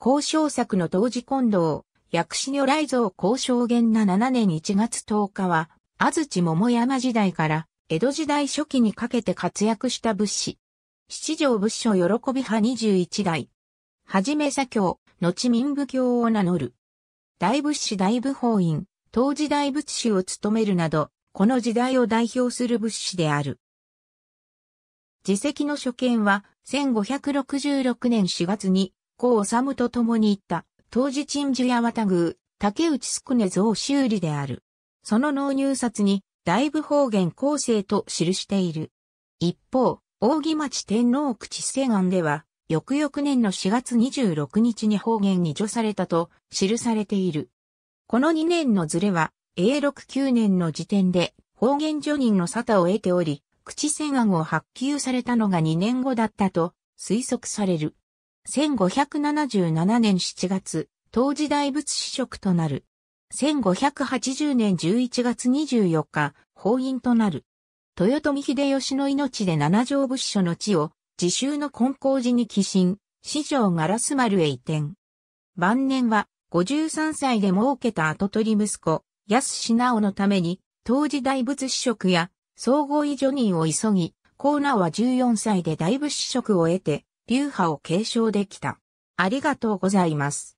交渉作の当時近藤、薬師如来像交渉元な7年1月10日は、安土桃山時代から、江戸時代初期にかけて活躍した仏師。七条仏書喜び派21代。はじめ左京、後民部教を名乗る。大仏師大部法院、当時大仏師を務めるなど、この時代を代表する仏師である。自席の所見は、1566年4月に、郷治と共に行った、当時鎮守八幡宮、竹内宿根蔵修理である。その納入札に、大部方言構成と記している。一方、扇町天皇口西岸では、翌々年の4月26日に方言に除されたと記されている。この2年のズレは、A69 年の時点で方言助人の沙汰を得ており、口西岸を発給されたのが2年後だったと推測される。1577年7月、当時大仏司職となる。1580年11月24日、法院となる。豊臣秀吉の命で七条仏所の地を、自習の根高寺に寄進、市場ガラス丸へ移転。晩年は、53歳で儲けた跡取り息子、安志直のために、当時大仏司職や、総合異助人を急ぎ、コーナーは14歳で大仏司職を得て、流派を継承できた。ありがとうございます。